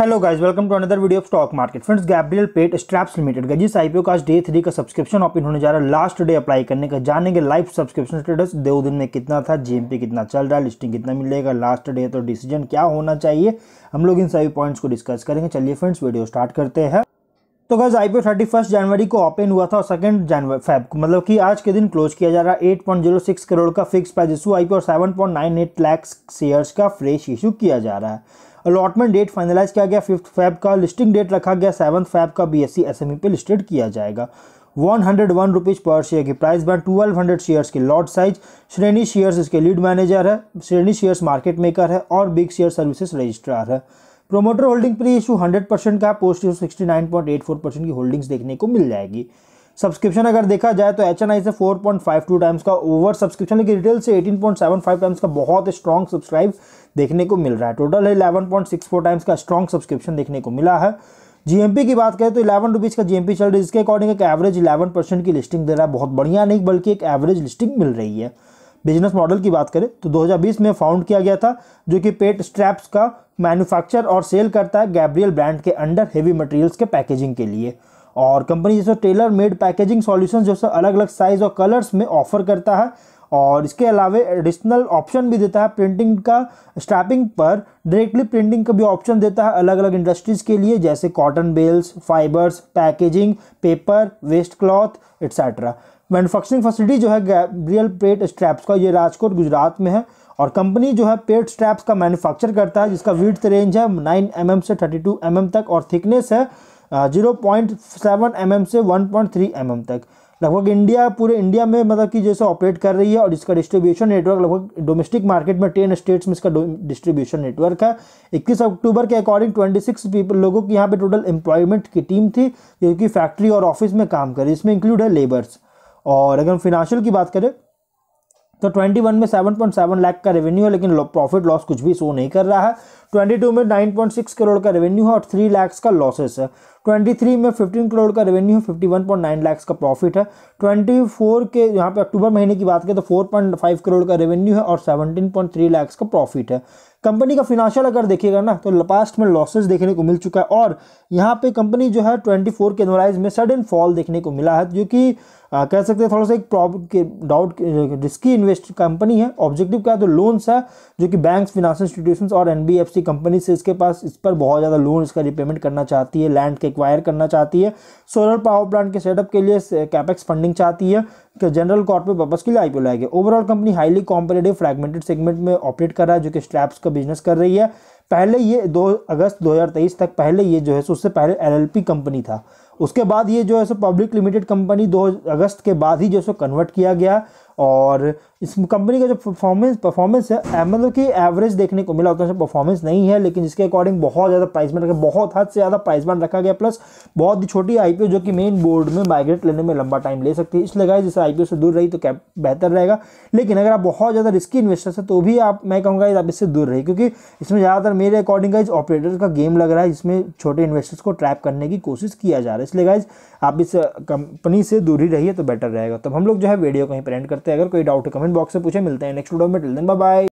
hello guys welcome to another video of stock market friends Gabriel pet straps limited का जिस IPO का day three का subscription open होने जा रहा है लास्ट डे अप्लाई करने का जानेंगे लाइव सब्सक्रिप्शन स्टेटस दो दिन में कितना था जीएमपी कितना चल रहा है लिस्टिंग कितना मिलेगा लास्ट डे तो डिसीजन क्या होना चाहिए हम लोग इन सभी पॉइंट्स को डिस्कस करेंगे चलिए फ्रेंड्स वीडियो स्टार्ट करते हैं तो गज आईपीओ थर्टी फर्स्ट जनवरी को ओपन हुआ था और सेकंड जनवरी फैब मतलब कि आज के दिन क्लोज किया जा रहा है 8.06 करोड़ का फिक्स प्राइस इशू पी और एट लाख शेयर्स का फ्रेश इशू किया जा रहा है अलॉटमेंट डेट फाइनलाइज किया गया फिफ्थ फैब का लिस्टिंग डेट रखा गया सेवन्थ फैब का B S C S M E पे लिस्टेड किया जाएगा वन हंड्रेड वन रुपीज़ पर शेयर की price band twelve hundred shares की लॉट साइज श्रेणी शेयर्स इसके लीड मैनेजर है श्रेणी शेयर्स मार्केट मेकर है और बिग शेयर सर्विसेज रजिस्ट्रार है promoter holding pre issue hundred percent का post issue sixty nine point eight four percent की holdings देखने को मिल जाएगी सब्सक्रिप्शन अगर देखा जाए तो एच से 4.52 टाइम्स का ओवर सब्सक्रिप्शन लेकिन रिटेल से 18.75 टाइम्स का बहुत स्ट्रॉन्ग सब्सक्राइब देखने को मिल रहा है टोटल है 11.64 टाइम्स का स्ट्रॉन्ग सब्सक्रिप्शन देखने को मिला है जीएमपी की बात करें तो इलेवन रुपीज़ का जीएमपी चल रहा है जिसके अकॉर्डिंग एक एवरेज इलेवन परसेंट की लिस्टिंग दे रहा है बहुत बढ़िया नहीं बल्कि एक एवरेज लिस्टिंग मिल रही है बिजनेस मॉडल की बात करें तो 2020 में फाउंड किया गया था जो कि पेट स्ट्रैप्स का मैन्युफैक्चर और सेल करता है गैब्रियल ब्रांड के अंडर हेवी मटेरियल्स के पैकेजिंग के लिए और कंपनी जैसे टेलर मेड पैकेजिंग सॉल्यूशंस जो अलग अलग साइज़ और कलर्स में ऑफर करता है और इसके अलावा एडिशनल ऑप्शन भी देता है प्रिंटिंग का स्ट्रैपिंग पर डायरेक्टली प्रिंटिंग का भी ऑप्शन देता है अलग अलग इंडस्ट्रीज़ के लिए जैसे cotton bales fibres packaging paper waste cloth etcetera manufacturing facility जो है गैब्रियल पेट स्ट्रैप्स का ये राजकोट गुजरात में है और कंपनी जो है पेट स्ट्रैप्स का मैन्युफैक्चर करता है जिसका विथ रेंज है नाइन एम mm से थर्टी टू mm तक और थिकनेस है zero point seven M M से one point three M M तक लगभग इंडिया पूरे इंडिया में मतलब कि जैसे ऑपरेट कर रही है और इसका डिस्ट्रीब्यूशन नेटवर्क लगभग डोमेस्टिक मार्केट में टेन स्टेट्स में इसका डिस्ट्रीब्यूशन नेटवर्क है इक्कीस अक्टूबर के अकॉर्डिंग ट्वेंटी सिक्स पीपल लोगों की यहाँ पे टोटल एम्प्लॉयमेंट की टीम थी जो कि फैक्ट्री और ऑफिस में काम करी इसमें इंक्लूड है लेबर्स और अगर हम फिनांशियल की बात करें तो 21 में 7.7 लाख का रेवेन्यू है लेकिन प्रॉफिट लॉस कुछ भी शो नहीं कर रहा है 22 में 9.6 करोड़ का रेवेन्यू है और 3 लाख का लॉसेस है 23 में 15 करोड़ का रेवेन्यू है 51.9 लाख का प्रॉफिट है 24 के यहाँ पे अक्टूबर महीने की बात करें तो 4.5 करोड़ का रेवेन्यू है और 17.3 लाख का प्रॉफिट है कंपनी का फिनांशियल अगर देखिएगा ना तो लास्ट में लॉसेस देखने को मिल चुका है और यहाँ पे कंपनी जो है 24 के अनुराइज में सडन फॉल देखने को मिला है जो कि आ, कह सकते हैं थोड़ा सा एक प्रॉब्लम के डाउट रिस्की इन्वेस्ट कंपनी है ऑब्जेक्टिव क्या है तो लोन्स है जो कि बैंक्स फिनांस इंस्टीट्यूशन और एन कंपनी से इसके पास इस पर बहुत ज़्यादा लोन इसका रिपेमेंट करना चाहती है लैंड के एक्वायर करना चाहती है सोलर पावर प्लांट के सेटअप के लिए कैपेक्स फंडिंग चाहती है कि जनरल कॉर्पोरेट पर्पज़ के लिए आईपीओ लाएगी overall company highly competitive fragmented segment में ऑपरेट कर रहा है जो कि स्ट्रैप्स का बिजनेस कर रही है पहले ये दो अगस्त 2023 तक पहले ये जो है उससे पहले एलएलपी कंपनी था उसके बाद ये जो है सो पब्लिक लिमिटेड कंपनी दो अगस्त के बाद ही जो है कन्वर्ट किया गया और इस कंपनी का जो परफॉर्मेंस परफॉर्मेंस है एम की एवरेज देखने को मिला उतना परफॉर्मेंस नहीं है लेकिन इसके अकॉर्डिंग बहुत ज़्यादा प्राइस बैंड रखा बहुत हद से ज़्यादा प्राइस बैंड रखा गया प्लस बहुत ही छोटी आई जो कि मेन बोर्ड में माइग्रेट लेने में लंबा टाइम ले सकती है इसलिए गाइज जैसे आई से दूर रही तो क्या बेहतर रहेगा लेकिन अगर आप बहुत ज़्यादा रिस्की इन्वेस्टर्स है तो भी आप मैं कहूँगा आप इससे दूर रही क्योंकि इसमें ज़्यादातर मेरे अकॉर्डिंग इस ऑपरेटर का गेम लग रहा है जिसमें छोटे इन्वेस्टर्स को ट्रैप करने की कोशिश किया जा रहा है इसलिए गाइज आप इस कंपनी से दूरी रहिए तो बेटर रहेगा तो हम लोग जो है वीडियो कहीं पर करते हैं अगर कोई डाउट कमेंट बॉक्स से पूछे मिलते हैं नेक्स्ट वीडियो में टिल दिन बाय